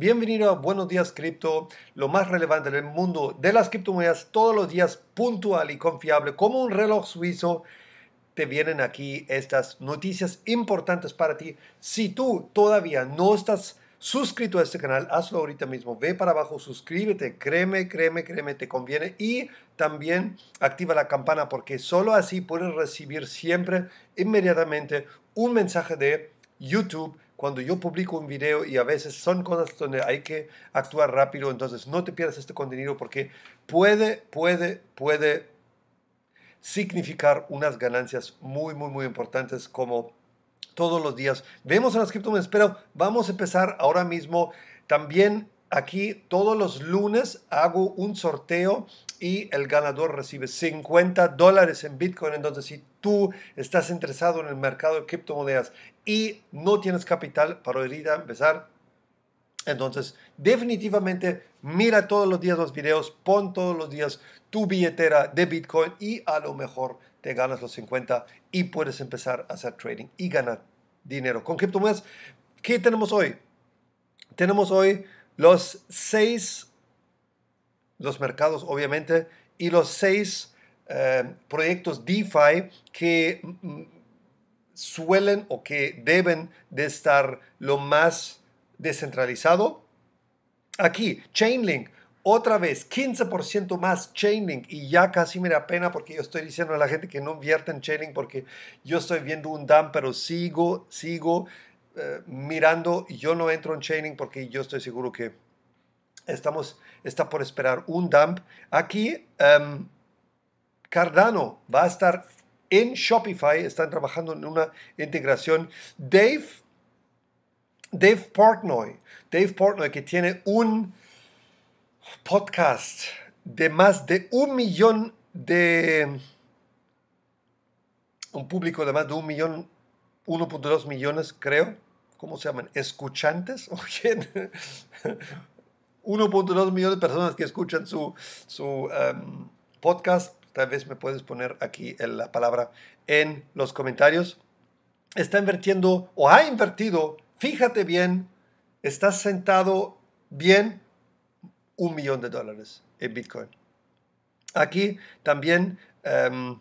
Bienvenido a Buenos Días Cripto, lo más relevante del mundo de las criptomonedas todos los días, puntual y confiable, como un reloj suizo. Te vienen aquí estas noticias importantes para ti. Si tú todavía no estás suscrito a este canal, hazlo ahorita mismo. Ve para abajo, suscríbete, créeme, créeme, créeme, te conviene. Y también activa la campana porque solo así puedes recibir siempre inmediatamente un mensaje de YouTube cuando yo publico un video y a veces son cosas donde hay que actuar rápido, entonces no te pierdas este contenido porque puede, puede, puede significar unas ganancias muy, muy, muy importantes como todos los días. Vemos en las criptomonedas, pero vamos a empezar ahora mismo. También aquí todos los lunes hago un sorteo y el ganador recibe 50 dólares en Bitcoin. Entonces, si tú estás interesado en el mercado de criptomonedas y no tienes capital para ahorita empezar, entonces definitivamente mira todos los días los videos, pon todos los días tu billetera de Bitcoin y a lo mejor te ganas los 50 y puedes empezar a hacer trading y ganar dinero con criptomonedas. ¿Qué tenemos hoy? Tenemos hoy los seis los mercados, obviamente, y los seis eh, proyectos DeFi que mm, mm, suelen o que deben de estar lo más descentralizado. Aquí, Chainlink, otra vez, 15% más Chainlink y ya casi me da pena porque yo estoy diciendo a la gente que no invierta en Chainlink porque yo estoy viendo un DAM, pero sigo, sigo eh, mirando yo no entro en Chainlink porque yo estoy seguro que Estamos, está por esperar un dump. Aquí em, Cardano va a estar en Shopify, están trabajando en una integración. Dave, Dave Portnoy, Dave Portnoy que tiene un podcast de más de un millón de... un público de más de un millón, 1.2 millones creo. ¿Cómo se llaman? ¿Escuchantes? ¿O 1.2 millones de personas que escuchan su, su em, podcast. Tal vez me puedes poner aquí la palabra en los comentarios. Está invirtiendo o ha invertido, fíjate bien, está sentado bien, un millón de dólares en Bitcoin. Aquí también em,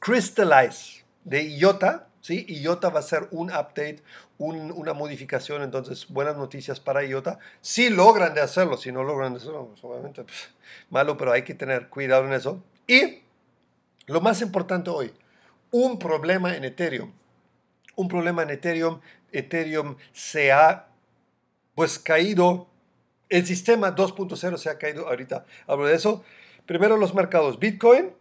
Crystallize de IOTA ¿sí? IOTA va a ser un update, una modificación, entonces buenas noticias para IOTA. Si logran de hacerlo, si no logran de hacerlo, pues, obviamente pues, malo, pero hay que tener cuidado en eso. Y lo más importante hoy, un problema en Ethereum. Un problema en Ethereum. Ethereum se ha pues caído. El sistema 2.0 se ha caído ahorita. Hablo de eso. Primero los mercados. Bitcoin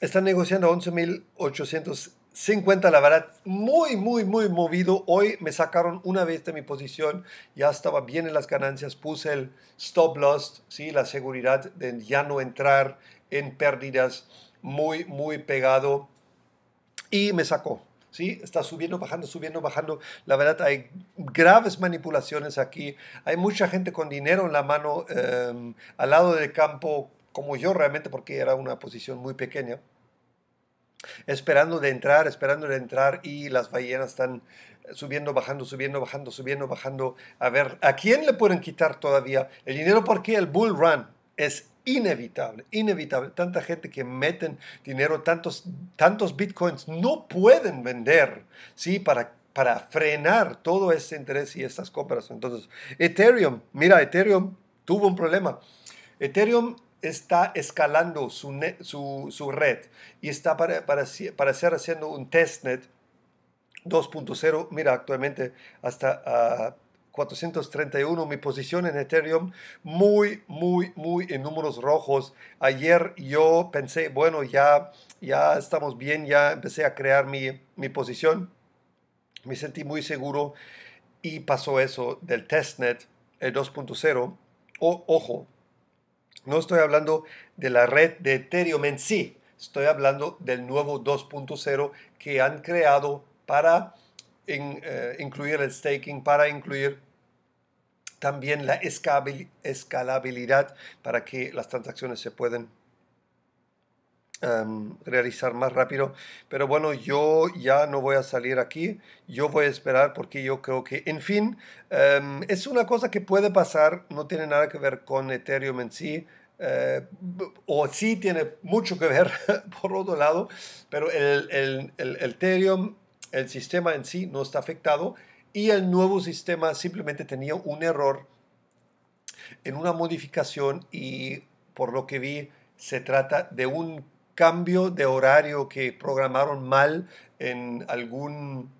está negociando 11.800 50, la verdad muy, muy, muy movido. Hoy me sacaron una vez de mi posición, ya estaba bien en las ganancias, puse el stop loss, ¿sí? la seguridad de ya no entrar en pérdidas, muy, muy pegado y me sacó. ¿Sí? Está subiendo, bajando, subiendo, bajando. La verdad, hay graves manipulaciones aquí. Hay mucha gente con dinero en la mano em, al lado del campo, como yo realmente, porque era una posición muy pequeña esperando de entrar, esperando de entrar y las ballenas están subiendo, bajando, subiendo, bajando, subiendo, bajando. A ver, ¿a quién le pueden quitar todavía el dinero? Porque el bull run es inevitable, inevitable. Tanta gente que meten dinero, tantos, tantos bitcoins no pueden vender, ¿sí? Para para frenar todo ese interés y estas compras. Entonces, Ethereum, mira, Ethereum tuvo un problema. Ethereum está escalando su, red y está para, para, para hacer haciendo un testnet 2.0. Mira, actualmente hasta 431 ah, mi posición en Ethereum, muy, muy, muy en números rojos. Ayer yo pensé, bueno, ya, ya estamos bien, ya empecé a crear mi, posición. Me sentí muy seguro y pasó eso del testnet, el 2.0. Ojo, no estoy hablando de la red de Ethereum en sí, estoy hablando del nuevo 2.0 que han creado para eh, incluir el staking, para incluir también la escalabilidad para que las transacciones se puedan em, realizar más rápido. Pero bueno, yo ya no voy a salir aquí, yo voy a esperar porque yo creo que, en fin, em, es una cosa que puede pasar, no tiene nada que ver con Ethereum en sí, eh, o sí tiene mucho que ver por otro lado, pero el, el, el, Ethereum, el sistema en sí no está afectado y el nuevo sistema simplemente tenía un error en una modificación y por lo que vi se trata de un cambio de horario que programaron mal en algún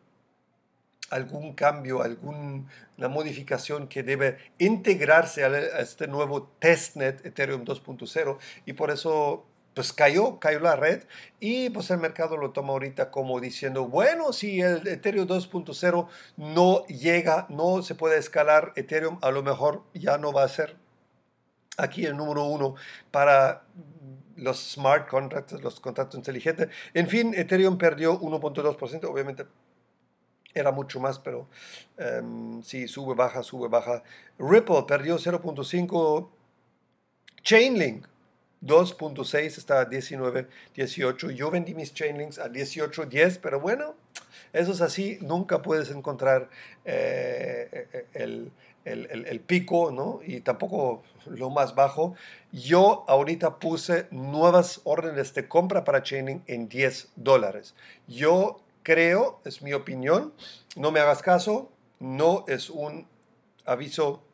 algún cambio, alguna modificación que debe integrarse a este nuevo testnet Ethereum 2.0 y por eso pues cayó, cayó la red y pues el mercado lo toma ahorita como diciendo, bueno, si el Ethereum 2.0 no llega, no se puede escalar Ethereum, a lo mejor ya no va a ser aquí el número uno para los smart contracts, los contratos inteligentes. En fin, Ethereum perdió 1.2%, obviamente era mucho más, pero si em, sí, sube, baja, sube, baja. Ripple perdió 0.5. Chainlink 2.6 está a 19, 18. Yo vendí mis chainlinks a 18, 10, pero bueno, eso es así. Nunca puedes encontrar eh, eh, el, el, pico, ¿no? Y tampoco lo más bajo. Yo ahorita puse nuevas órdenes de compra para Chainlink en 10 dólares. Yo creo, es mi opinión, no me hagas caso, no es un aviso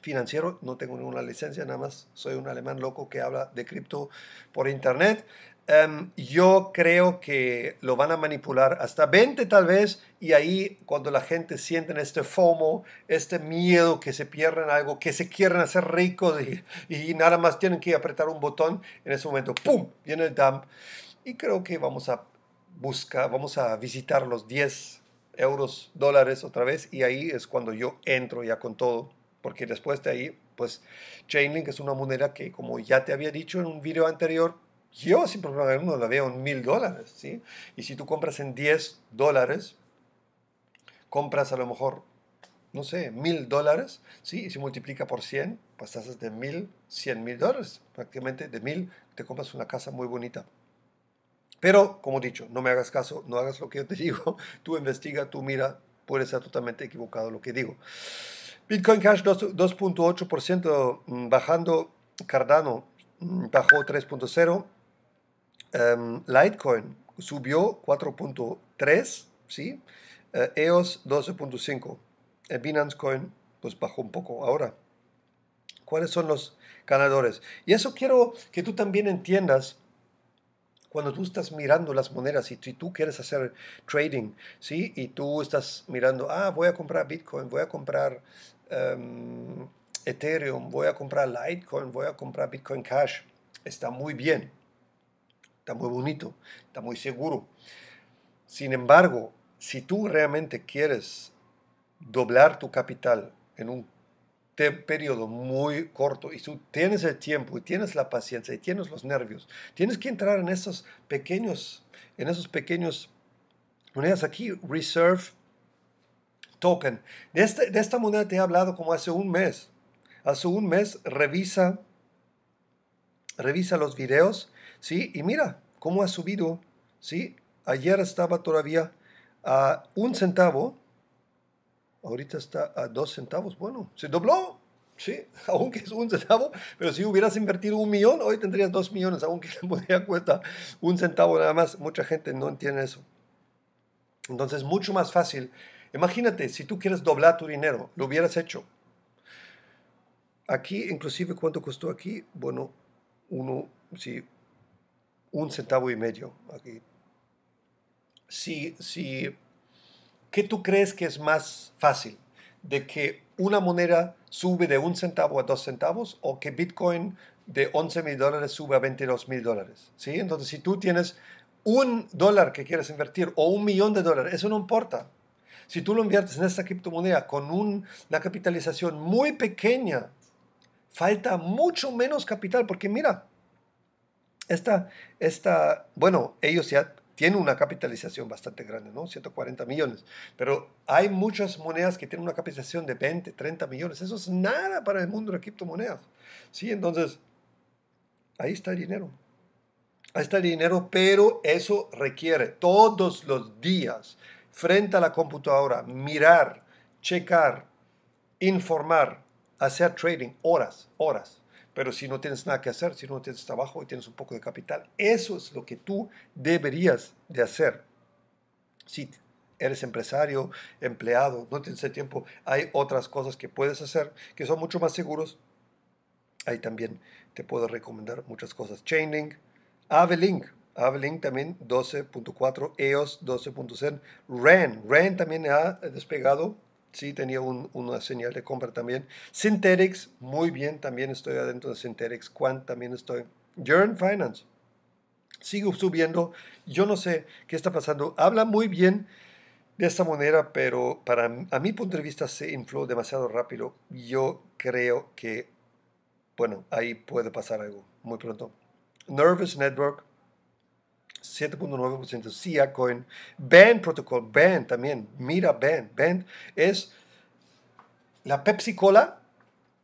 financiero, no tengo ninguna licencia, nada más soy un alemán loco que habla de cripto por internet. Em, yo creo que lo van a manipular hasta 20 tal vez y ahí cuando la gente siente este FOMO, este miedo que se pierden algo, que se quieren hacer ricos y, y nada más tienen que apretar un botón, en ese momento, ¡pum!, viene el dump y creo que vamos a busca, vamos a visitar los 10 euros, dólares otra vez, y ahí es cuando yo entro ya con todo, porque después de ahí, pues Chainlink es una moneda que, como ya te había dicho en un video anterior, yo sin problema alguno la veo en mil dólares, ¿sí? Y si tú compras en 10 dólares, compras a lo mejor, no sé, mil dólares, ¿sí? Y si multiplica por 100, pues de mil, 100, mil dólares, prácticamente de mil te compras una casa muy bonita. Pero, como dicho, no me hagas caso, no hagas lo que yo te digo, tú investiga, tú mira, puede ser totalmente equivocado lo que digo. Bitcoin Cash 2.8% mm, bajando, Cardano mm, bajó 3.0, em, Litecoin subió 4.3, ¿sí? EOS eh, e 12.5, eh, Binance Coin pues bajó un poco ahora. ¿Cuáles son los ganadores? Y eso quiero que tú también entiendas cuando tú estás mirando las monedas y tú, quieres hacer trading, ¿sí? Y tú estás mirando, ah, voy a comprar Bitcoin, voy a comprar em, Ethereum, voy a comprar Litecoin, voy a comprar Bitcoin Cash. Está muy bien, está muy bonito, está muy seguro. Sin embargo, si tú realmente quieres doblar tu capital en un periodo muy corto y tú tienes el tiempo y tienes la paciencia y tienes los nervios, tienes que entrar en esos pequeños, en esos pequeños monedas aquí, reserve token. Este, de, esta moneda te he hablado como hace un mes. Hace un mes revisa, revisa los videos, ¿sí? Y mira cómo ha subido, ¿sí? Ayer estaba todavía a un centavo Ahorita está a dos centavos. Bueno, se dobló. Sí, aunque es un centavo, pero si hubieras invertido un millón, hoy tendrías dos millones, aunque la moneda cuesta un centavo nada más. Mucha gente no entiende eso. Entonces, mucho más fácil. Imagínate, si tú quieres doblar tu dinero, lo hubieras hecho. Aquí, inclusive, ¿cuánto costó aquí? Bueno, uno, sí, un centavo y medio aquí. sí. sí ¿qué tú crees que es más fácil? ¿De que una moneda sube de un centavo a dos centavos o que Bitcoin de 11 mil dólares sube a 22 mil dólares? ¿Sí? Entonces, si tú tienes un dólar que quieres invertir o un millón de dólares, eso no importa. Si tú lo inviertes en esta criptomoneda con un, una capitalización muy pequeña, falta mucho menos capital, porque mira, esta, esta, bueno, ellos ya tiene una capitalización bastante grande, ¿no? 140 millones. Pero hay muchas monedas que tienen una capitalización de 20, 30 millones. Eso es nada para el mundo de criptomonedas. Sí, entonces, ahí está el dinero. Ahí está el dinero, pero eso requiere todos los días, frente a la computadora, mirar, checar, informar, hacer trading, horas, horas. Pero si no tienes nada que hacer, si no tienes trabajo y tienes un poco de capital, eso es lo que tú deberías de hacer. Si eres empresario, empleado, no tienes tiempo, hay otras cosas que puedes hacer que son mucho más seguros. Ahí también te puedo recomendar muchas cosas. Chainlink, Avelink, Avelink también 12.4, EOS 12.0, RAN, RAN también ha despegado Sí, tenía una señal de compra también. Synthetics, muy bien, también estoy adentro de Synthetics. Quant, también estoy. Yearn Finance, sigo subiendo. Yo no sé qué está pasando. Habla muy bien de esta manera, pero para a mi punto de vista se infló demasiado rápido. Yo creo que, bueno, ahí puede pasar algo muy pronto. Nervous Network, 7.9%, a Coin, Band Protocol, Band también, mira Band, Band es la Pepsi Cola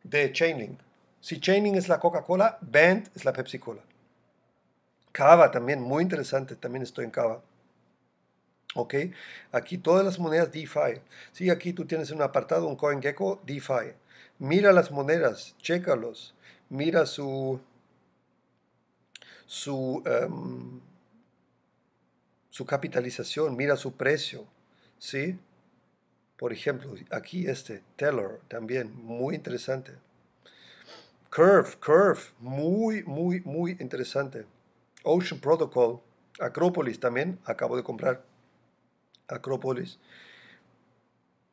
de Chainlink. Si Chainlink es la Coca-Cola, Band es la Pepsi Cola. Cava también, muy interesante, también estoy en Cava. ¿Ok? Aquí todas las monedas DeFi. si aquí tú tienes un apartado, un coin Gecko DeFi. Mira las monedas, chécalos. Mira su, su em, su capitalización, mira su precio, ¿sí? Por ejemplo, aquí este, Taylor, también, muy interesante. Curve, Curve, muy, muy, muy interesante. Ocean Protocol, Acropolis también, acabo de comprar. Acropolis.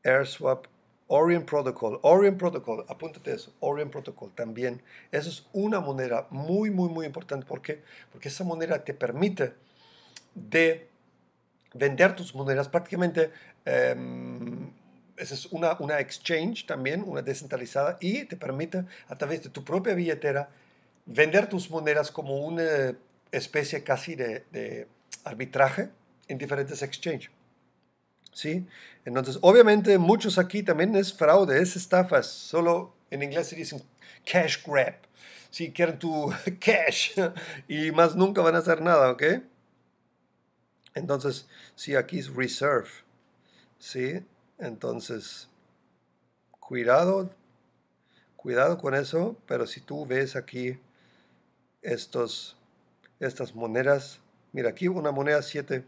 AirSwap, Orient Protocol, Orient Protocol, apúntate eso, Orient Protocol también. Esa es una moneda muy, muy, muy importante. ¿Por qué? Porque esa moneda te permite de vender tus monedas, prácticamente em, es una, exchange también, una descentralizada, y te permite a través de tu propia billetera vender tus monedas como una especie casi de, arbitraje en diferentes exchanges. ¿Sí? Entonces, obviamente muchos aquí también es fraude, es estafas solo en inglés se dicen cash grab. Si quieren tu cash y más nunca van a hacer nada, ¿ok? Entonces, si aquí es reserve, ¿sí? Entonces, cuidado, cuidado con eso, pero si tú ves aquí estos, estas monedas, mira, aquí una moneda 7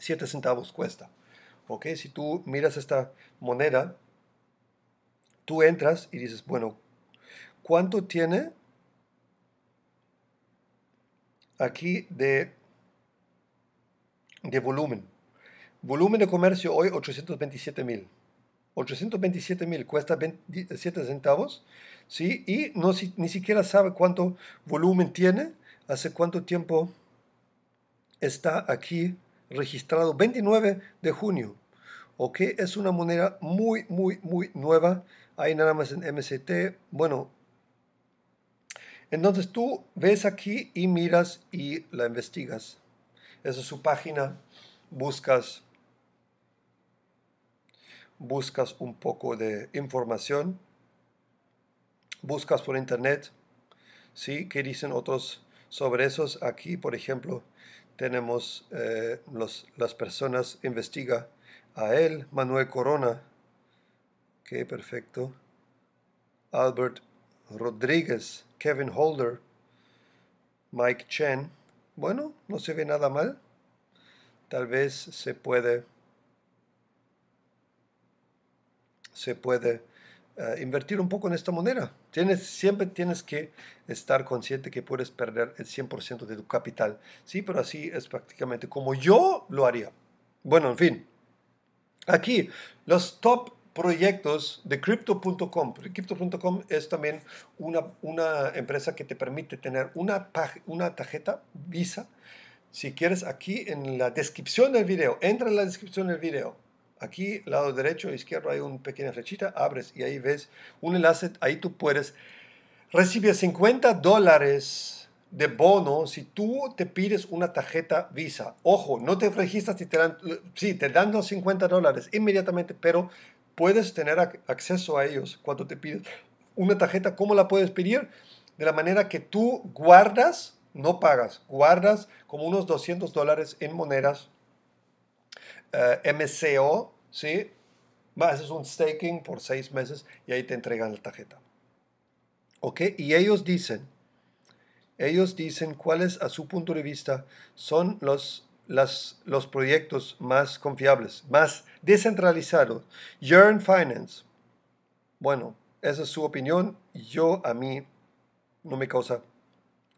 centavos cuesta. ¿Ok? Si tú miras esta moneda, tú entras y dices, bueno, ¿cuánto tiene aquí de de volumen. Volumen de comercio hoy 827 mil. 827 mil cuesta 27 centavos, ¿sí? Y no, si, ni siquiera sabe cuánto volumen tiene, hace cuánto tiempo está aquí registrado. 29 de junio, ¿ok? Es una moneda muy, muy, muy nueva. Hay nada más en MCT, bueno. Entonces tú ves aquí y miras y la investigas. Esa es su página. Buscas, buscas un poco de información. Buscas por internet. ¿Sí? ¿Qué dicen otros sobre esos? Aquí, por ejemplo, tenemos eh, las personas investiga a él, Manuel Corona. Qué perfecto. Albert Rodríguez, Kevin Holder, Mike Chen bueno, no se ve nada mal. Tal vez se puede, se puede eh, invertir un poco en esta moneda. Tienes, siempre tienes que estar consciente que puedes perder el 100% de tu capital. Sí, pero así es prácticamente como yo lo haría. Bueno, en fin. Aquí, los top proyectos de crypto.com. Crypto.com es también una, una, empresa que te permite tener una, una tarjeta Visa. Si quieres, aquí en la descripción del video, entra en la descripción del video. Aquí, lado derecho izquierdo, hay una pequeña flechita, abres y ahí ves un enlace. Ahí tú puedes recibir 50 dólares de bono si tú te pides una tarjeta Visa. Ojo, no te registras y te dan, sí, te dan los 50 dólares inmediatamente, pero puedes tener acceso a ellos cuando te pides una tarjeta. ¿Cómo la puedes pedir? De la manera que tú guardas, no pagas, guardas como unos 200 dólares en monedas eh, MCO, ¿sí? Haces un staking por seis meses y ahí te entregan la tarjeta. ¿Ok? Y ellos dicen, ellos dicen cuáles a su punto de vista son los los proyectos más confiables, más descentralizados. Yearn Finance. Bueno, esa es su opinión. Yo a mí no me causa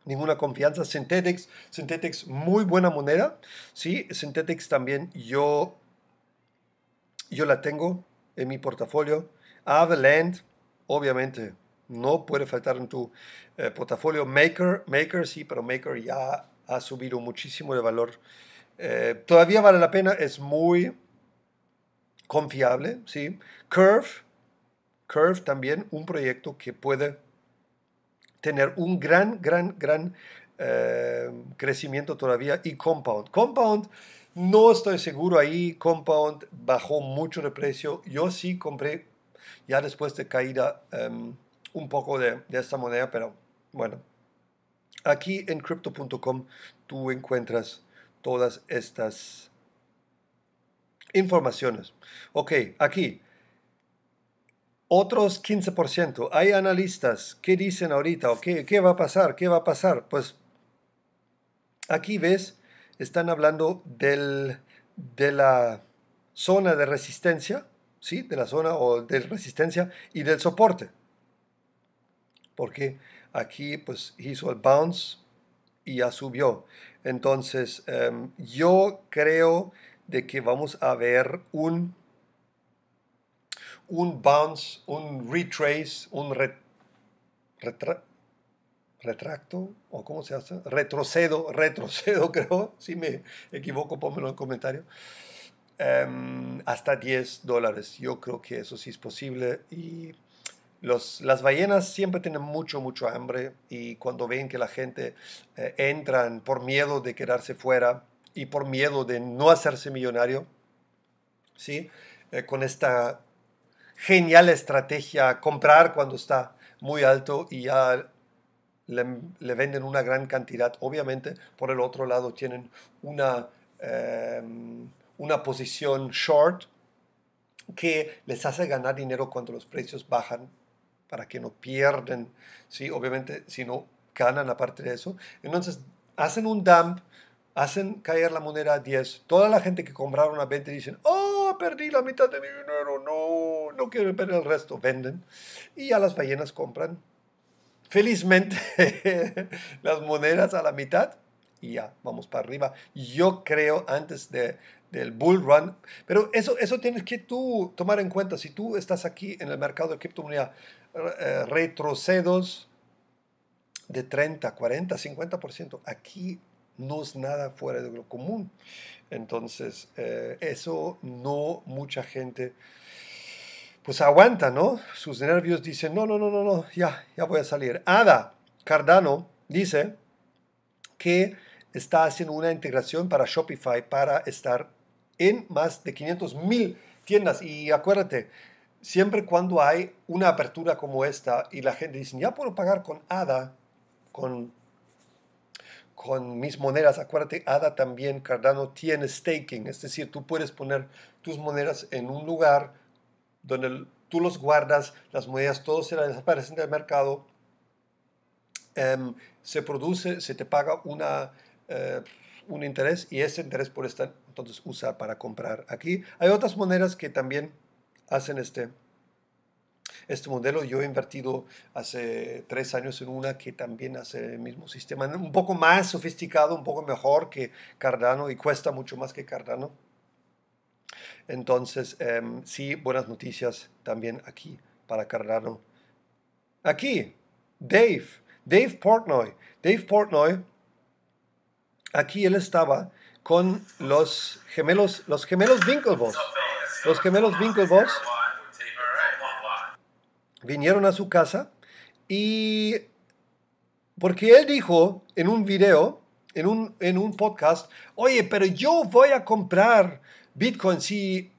ninguna confianza. Synthetix. Synthetix, muy buena moneda. Sí, Synthetix también yo, yo la tengo en mi portafolio. Avaland, obviamente, no puede faltar en tu eh, portafolio. Maker, Maker sí, pero Maker ya ha subido muchísimo de valor eh, todavía vale la pena, es muy confiable, ¿sí? Curve, Curve también, un proyecto que puede tener un gran, gran, gran eh, crecimiento todavía y Compound. Compound, no estoy seguro ahí, Compound bajó mucho de precio, yo sí compré ya después de caída em, un poco de, de, esta moneda, pero bueno, aquí en crypto.com tú encuentras todas estas informaciones. Ok, aquí. Otros 15%. Hay analistas que dicen ahorita, ok, ¿qué va a pasar? ¿Qué va a pasar? Pues aquí ves, están hablando de la zona de resistencia, ¿sí? De la zona o de resistencia y del soporte. Porque aquí pues hizo el bounce, y ya subió. Entonces, em, yo creo de que vamos a ver un, un bounce, un retrace, un retracto, o cómo se hace, retrocedo, retrocedo creo, si me equivoco pónmelo en comentario, em, hasta 10 dólares. Yo creo que eso sí es posible y las ballenas siempre tienen mucho, mucho hambre y cuando ven que la gente eh, entran por miedo de quedarse fuera y por miedo de no hacerse millonario, ¿sí? Eh, con esta genial estrategia, comprar cuando está muy alto y ya le, venden una gran cantidad. Obviamente, por el otro lado, tienen una, em, una posición short que les hace ganar dinero cuando los precios bajan para que no pierden, ¿sí? obviamente si no ganan aparte de eso. Entonces hacen un dump, hacen caer la moneda a 10. Toda la gente que compraron a 20 dicen, oh, perdí la mitad de mi dinero, no, no quiero perder el resto, venden. Y ya las ballenas compran felizmente las monedas a la mitad y ya vamos para arriba. Yo creo antes de, del bull run, pero eso, eso tienes que tú tomar en cuenta. Si tú estás aquí en el mercado de criptomonedas, eh, retrocedos de 30, 40, 50%. Aquí no es nada fuera de lo común. Entonces, eh, eso no mucha gente pues aguanta, ¿no? Sus nervios dicen, no, no, no, no, no, ya, ya voy a salir. Ada Cardano dice que está haciendo una integración para Shopify para estar en más de 500 mil tiendas. Y acuérdate, siempre cuando hay una apertura como esta y la gente dice, ya puedo pagar con ADA, con, con mis monedas, acuérdate, ADA también, Cardano tiene staking, es decir, tú puedes poner tus monedas en un lugar donde tú los guardas, las monedas todo se desaparece desaparecen del mercado, em, se produce, se te paga una... Eh, un interés y ese interés puede estar entonces usa para comprar aquí. Hay otras monedas que también hacen este, este modelo. Yo he invertido hace tres años en una que también hace el mismo sistema, un poco más sofisticado, un poco mejor que Cardano y cuesta mucho más que Cardano. Entonces, em, sí, buenas noticias también aquí para Cardano. Aquí, Dave, Dave Portnoy. Dave Portnoy, aquí él estaba con los gemelos, los gemelos Winklevoss. Los gemelos Winklevoss vinieron a su casa y porque él dijo en un video, en un, en un podcast, oye, pero yo voy a comprar Bitcoin si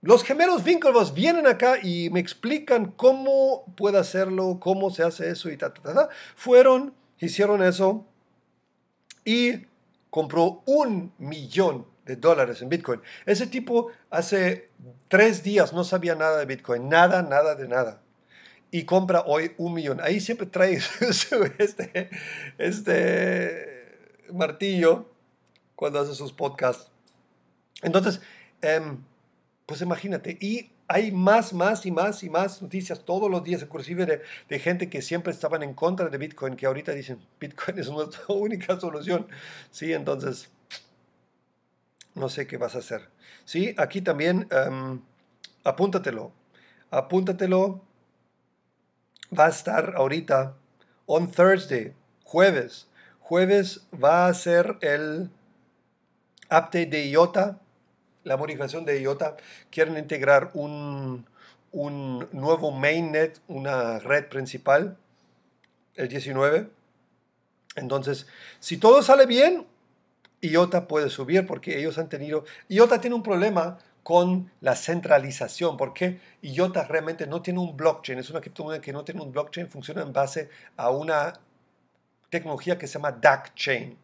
los gemelos Winklevoss vienen acá y me explican cómo puedo hacerlo, cómo se hace eso y ta, Fueron, hicieron eso y compró un millón de dólares en Bitcoin. Ese tipo hace tres días no sabía nada de Bitcoin, nada, nada de nada. Y compra hoy un millón. Ahí siempre trae este, este martillo cuando hace sus podcasts. Entonces, em, pues imagínate, y hay más, más y más y más noticias todos los días, inclusive de, de, gente que siempre estaban en contra de Bitcoin, que ahorita dicen, Bitcoin es nuestra única solución. Sí, entonces, no sé qué vas a hacer. ¿Sí? Aquí también em, apúntatelo. Apúntatelo. Va a estar ahorita, on Thursday, jueves. Jueves va a ser el update de IOTA, la modificación de IOTA. Quieren integrar un, un nuevo mainnet, una red principal, el 19. Entonces, si todo sale bien, IOTA puede subir porque ellos han tenido... IOTA tiene un problema con la centralización, porque IOTA realmente no tiene un blockchain, es una criptomoneda que no tiene un blockchain, funciona en base a una tecnología que se llama DAC Chain.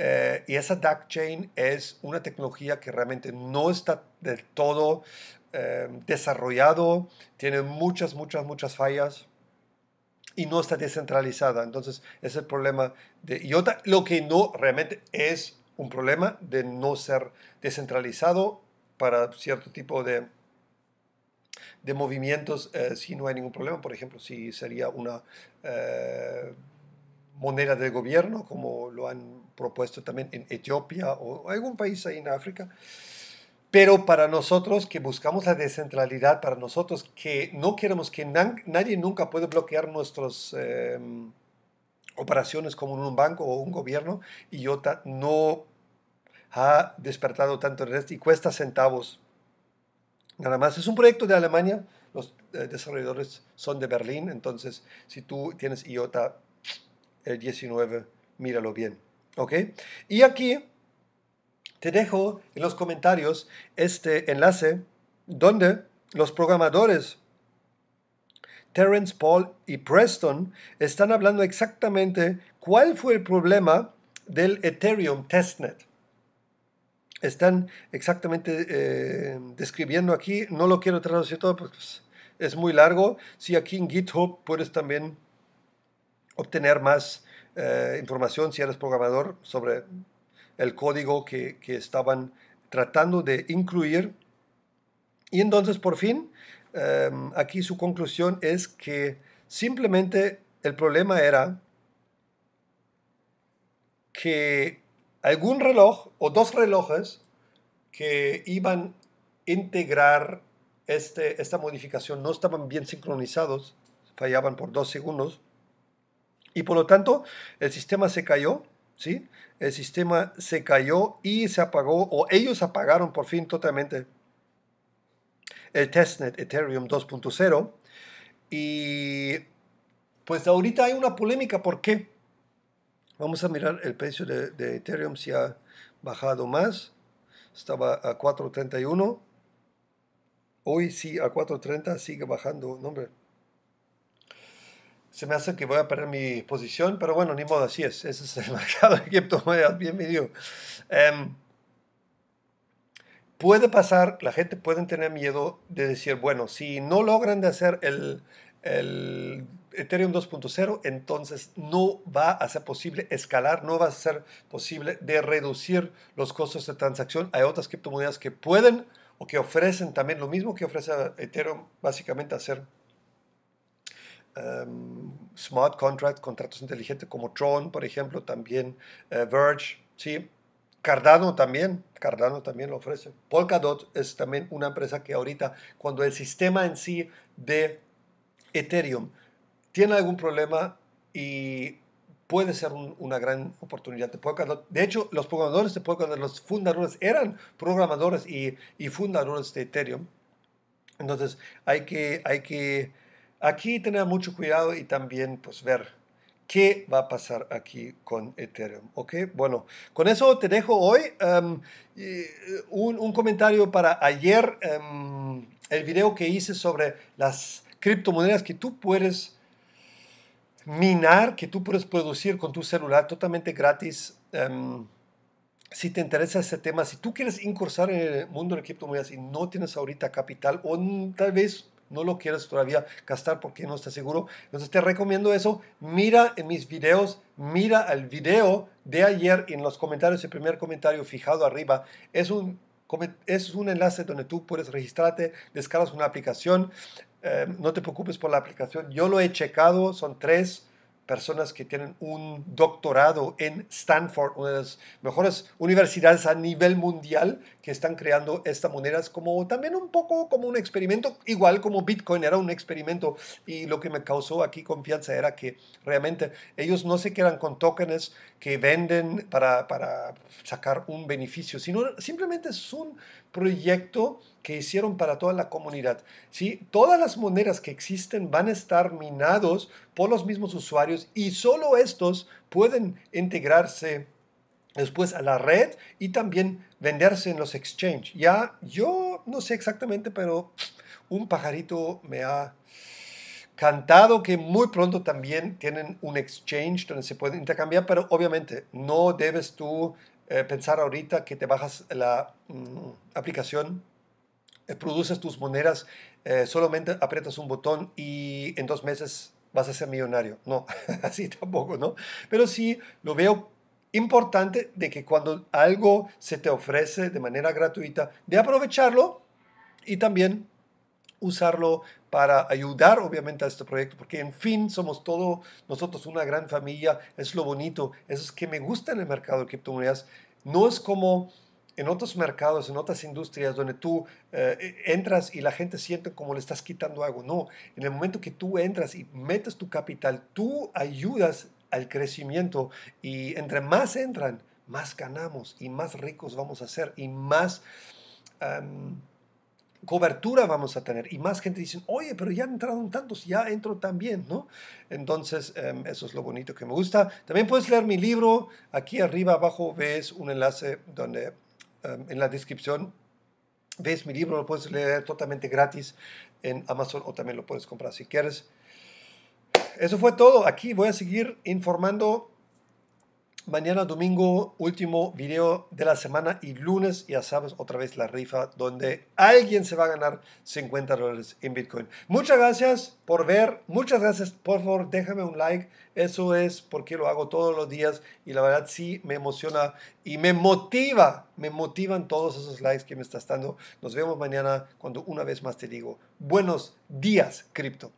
Eh, y esa DAC Chain es una tecnología que realmente no está del todo eh, desarrollado, tiene muchas, muchas, muchas fallas y no está descentralizada. Entonces, es el problema de IOTA, lo que no realmente es un problema de no ser descentralizado para cierto tipo de, de movimientos eh, si no hay ningún problema. Por ejemplo, si sería una eh, moneda del gobierno, como lo han propuesto también en Etiopía o algún país ahí en África. Pero para nosotros que buscamos la descentralidad, para nosotros que no queremos que nadie nunca pueda bloquear nuestras eh, operaciones como en un banco o un gobierno, y yo no ha despertado tanto interés y cuesta centavos. Nada más, es un proyecto de Alemania, los eh, desarrolladores son de Berlín, entonces si tú tienes IOTA el 19, míralo bien. ¿Ok? Y aquí te dejo en los comentarios este enlace donde los programadores Terence Paul y Preston están hablando exactamente cuál fue el problema del Ethereum testnet están exactamente eh, describiendo aquí. No lo quiero traducir todo porque pues, es muy largo. Si aquí en GitHub puedes también obtener más eh, información si eres programador sobre el código que, estaban tratando de incluir. Y entonces por fin, em, aquí su conclusión es que simplemente el problema era que algún reloj o dos relojes que iban a integrar este, esta modificación, no estaban bien sincronizados, fallaban por dos segundos, y por lo tanto el sistema se cayó, ¿sí? El sistema se cayó y se apagó, o ellos apagaron por fin totalmente el testnet Ethereum 2.0, y pues ahorita hay una polémica, ¿por qué? Vamos a mirar el precio de, Ethereum si ha bajado más. Estaba a 4.31. Hoy sí a 4.30 sigue bajando. hombre. Se me hace que voy a perder mi posición, pero bueno, ni modo, así es. Ese es el mercado de criptomonedas. Bienvenido. Em, puede pasar, la gente puede tener miedo de decir, bueno, si no logran de hacer el, el Ethereum 2.0, entonces no va a ser posible escalar, no va a ser posible de reducir los costos de transacción. Hay otras criptomonedas que pueden o que ofrecen también lo mismo que ofrece Ethereum, básicamente hacer em, smart contracts, contratos inteligentes como Tron, por ejemplo, también eh, Verge, ¿sí? Cardano también, Cardano también lo ofrece. Polkadot es también una empresa que ahorita, cuando el sistema en sí de Ethereum tiene algún problema y puede ser una gran oportunidad de De hecho, los programadores de podcast, los fundadores eran programadores y, y, fundadores de Ethereum. Entonces, hay que, hay que aquí tener mucho cuidado y también pues, ver qué va a pasar aquí con Ethereum. ¿Ok? Bueno, con eso te dejo hoy. Em, eh, un, un, comentario para ayer, em, el video que hice sobre las criptomonedas que tú puedes minar que tú puedes producir con tu celular totalmente gratis. Em, si te interesa ese tema, si tú quieres incursar en el mundo de criptomonedas y no tienes ahorita capital o tal vez no lo quieres todavía gastar porque no estás seguro, entonces te recomiendo eso. Mira en mis videos, mira el video de ayer en los comentarios, el primer comentario fijado arriba. Es un es un enlace donde tú puedes registrarte, descargas una aplicación, Em, no te preocupes por la aplicación. Yo lo he checado, son tres personas que tienen un doctorado en Stanford, una de las mejores universidades a nivel mundial que están creando esta monedas como también un poco como un experimento, igual como Bitcoin era un experimento y lo que me causó aquí confianza era que realmente ellos no se quedan con tokens que venden para, para sacar un beneficio, sino simplemente es un proyecto que hicieron para toda la comunidad. ¿sí? Todas las monedas que existen van a estar minados por los mismos usuarios y solo estos pueden integrarse después a la red y también venderse en los exchanges Ya, yo no sé exactamente, pero un pajarito me ha cantado que muy pronto también tienen un exchange donde se pueden intercambiar, pero obviamente no debes tú eh, pensar ahorita que te bajas la mm, aplicación eh, produces tus monedas, eh, solamente aprietas un botón y en dos meses vas a ser millonario. No, así tampoco, ¿no? Pero sí lo veo importante de que cuando algo se te ofrece de manera gratuita, de aprovecharlo y también usarlo para ayudar obviamente a este proyecto, porque en fin somos todos nosotros una gran familia, es lo bonito, eso es que me gusta en el mercado de criptomonedas, no es como en otros mercados, en otras industrias donde tú eh, entras y la gente siente como le estás quitando algo. No, en el momento que tú entras y metes tu capital, tú ayudas al crecimiento y entre más entran, más ganamos y más ricos vamos a ser y más... cobertura vamos a tener y más gente dice, oye, pero ya entrado tantos, ya entro también, ¿no? Entonces, em, eso es lo bonito que me gusta. También puedes leer mi libro, aquí arriba abajo ves un enlace donde Em, en la descripción. Ves mi libro, lo puedes leer totalmente gratis en Amazon o también lo puedes comprar si quieres. Eso fue todo. Aquí voy a seguir informando mañana domingo, último video de la semana y lunes, ya sabes, otra vez la rifa donde alguien se va a ganar 50 dólares en Bitcoin. Muchas gracias por ver, muchas gracias, por favor, déjame un like, eso es porque lo hago todos los días y la verdad sí me emociona y me motiva, me motivan todos esos likes que me estás dando. Nos vemos mañana cuando una vez más te digo, buenos días, cripto.